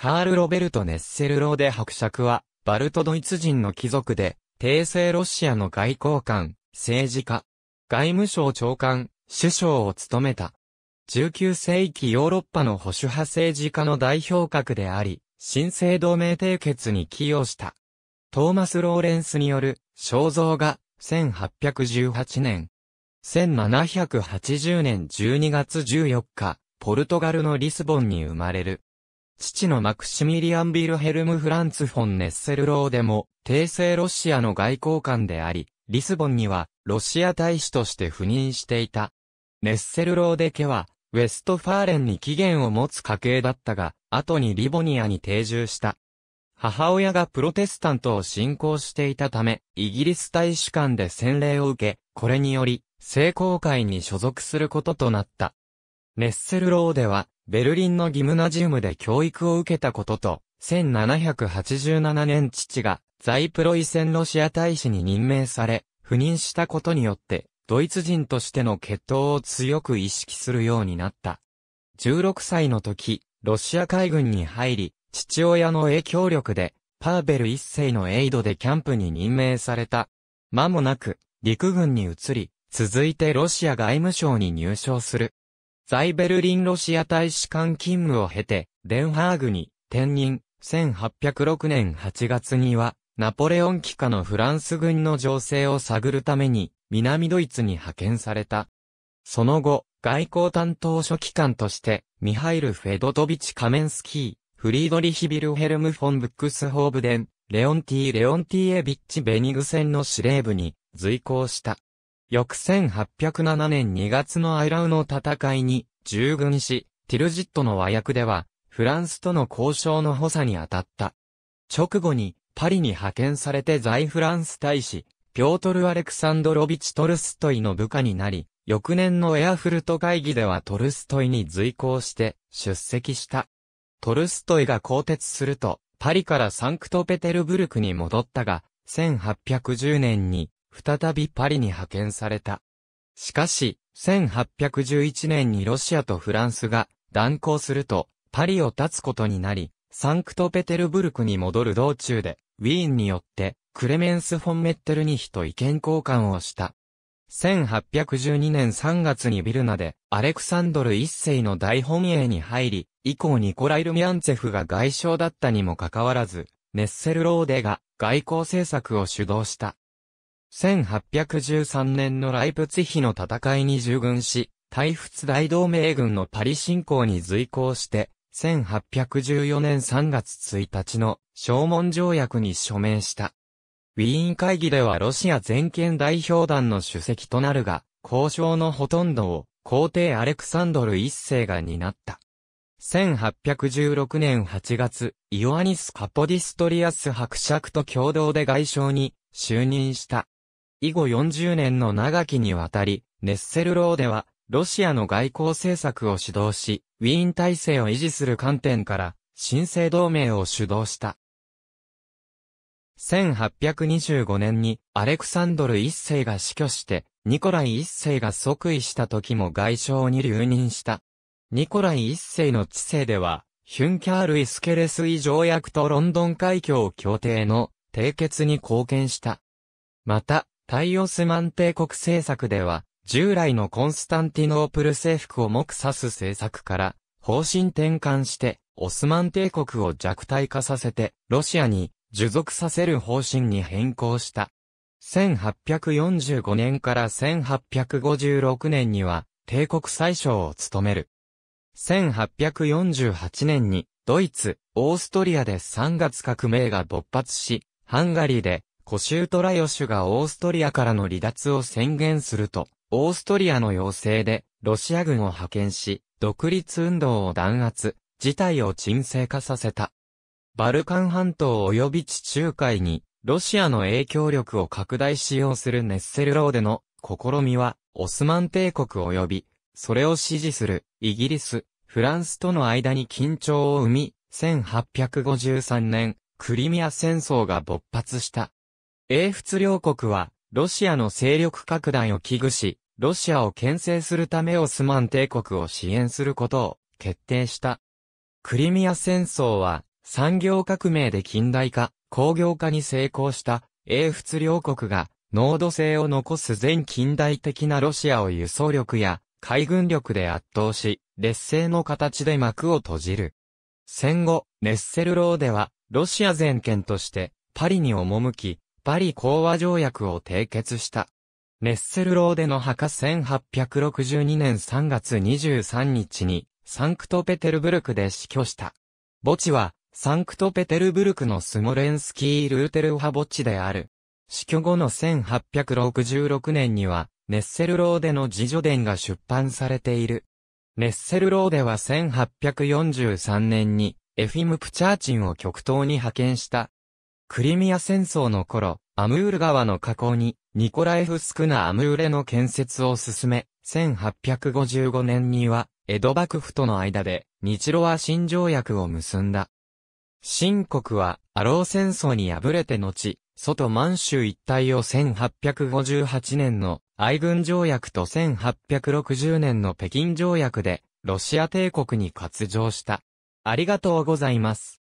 カール・ロベルト・ネッセルローデ伯爵は、バルトドイツ人の貴族で、帝政ロシアの外交官、政治家、外務省長官、首相を務めた。19世紀ヨーロッパの保守派政治家の代表格であり、新生同盟締結に寄与した。トーマス・ローレンスによる肖像画、1818年。1780年12月14日、ポルトガルのリスボンに生まれる。父のマクシミリアン・ビルヘルム・フランツ・フォン・ネッセルローでも、帝政ロシアの外交官であり、リスボンには、ロシア大使として赴任していた。ネッセルローデ家は、ウェストファーレンに起源を持つ家系だったが、後にリボニアに定住した。母親がプロテスタントを信仰していたため、イギリス大使館で洗礼を受け、これにより、聖公会に所属することとなった。ネッセルローデは、ベルリンのギムナジウムで教育を受けたことと、1787年父が、在プロイセンロシア大使に任命され、赴任したことによって、ドイツ人としての血統を強く意識するようになった。16歳の時、ロシア海軍に入り、父親の影響力で、パーベル一世のエイドでキャンプに任命された。間もなく、陸軍に移り、続いてロシア外務省に入省する。在ベルリンロシア大使館勤務を経て、デンハーグに転任、1806年8月には、ナポレオン機下のフランス軍の情勢を探るために、南ドイツに派遣された。その後、外交担当書記官として、ミハイル・フェドトビチ・カメンスキー、フリードリヒ・ビルヘルム・フォン・ブックスホーブデン、レオンティ・レオンティエビッチ・ベニグセンの司令部に随行した。翌1807年2月のアイラウの戦いに従軍し、ティルジットの和訳では、フランスとの交渉の補佐に当たった。直後に、パリに派遣されて在フランス大使、ピョートル・アレクサンドロビチ・トルストイの部下になり、翌年のエアフルト会議ではトルストイに随行して出席した。トルストイが更迭すると、パリからサンクトペテルブルクに戻ったが、1810年に再びパリに派遣された。しかし、1811年にロシアとフランスが断交すると、パリを立つことになり、サンクトペテルブルクに戻る道中で、ウィーンによって、クレメンス・フォン・メッテルニヒと意見交換をした。1812年3月にビルナで、アレクサンドル一世の大本営に入り、以降ニコライル・ミャンツェフが外相だったにもかかわらず、ネッセル・ローデが外交政策を主導した。1813年のライプツヒの戦いに従軍し、大仏大同盟軍のパリ侵攻に随行して、1814年3月1日の正門条約に署名した。ウィーン会議ではロシア全権代表団の主席となるが、交渉のほとんどを皇帝アレクサンドル一世が担った。1816年8月、イオアニス・カポディストリアス伯爵と共同で外相に就任した。以後40年の長きにわたり、ネッセルローでは、ロシアの外交政策を指導し、ウィーン体制を維持する観点から、新生同盟を主導した。1825年にアレクサンドル一世が死去して、ニコライ一世が即位した時も外相に留任した。ニコライ一世の治世では、ヒュンキャール・イスケレスイ条約とロンドン海峡協定の締結に貢献した。また、タイオスマン帝国政策では、従来のコンスタンティノープル征服を目指す政策から、方針転換して、オスマン帝国を弱体化させて、ロシアに従属させる方針に変更した。1845年から1856年には、帝国最小を務める。1848年に、ドイツ、オーストリアで3月革命が勃発し、ハンガリーでコシュートラヨシュがオーストリアからの離脱を宣言すると、オーストリアの要請で、ロシア軍を派遣し、独立運動を弾圧、事態を沈静化させた。バルカン半島及び地中海に、ロシアの影響力を拡大しようするネッセルローデの試みは、オスマン帝国及び、それを支持するイギリス、フランスとの間に緊張を生み、1853年、クリミア戦争が勃発した。英仏両国は、ロシアの勢力拡大を危惧し、ロシアを牽制するためオスマン帝国を支援することを決定した。クリミア戦争は、産業革命で近代化、工業化に成功した英仏両国が、濃度性を残す全近代的なロシアを輸送力や海軍力で圧倒し、劣勢の形で幕を閉じる。戦後、ネッセルローでは、ロシア全権として、パリに赴き、パリ講和条約を締結した。ネッセルローデの墓1862年3月23日にサンクトペテルブルクで死去した。墓地はサンクトペテルブルクのスモレンスキー・ルーテル派墓地である。死去後の1866年にはネッセルローデの自助伝が出版されている。ネッセルローデは1843年にエフィム・プチャーチンを極東に派遣したクリミア戦争の頃、アムール川の河口に、ニコライフスクナ・アムーレの建設を進め、1855年には、江戸幕府との間で、日露和新条約を結んだ。新国は、アロー戦争に敗れて後、外満州一帯を1858年の愛軍条約と1860年の北京条約で、ロシア帝国に割譲した。ありがとうございます。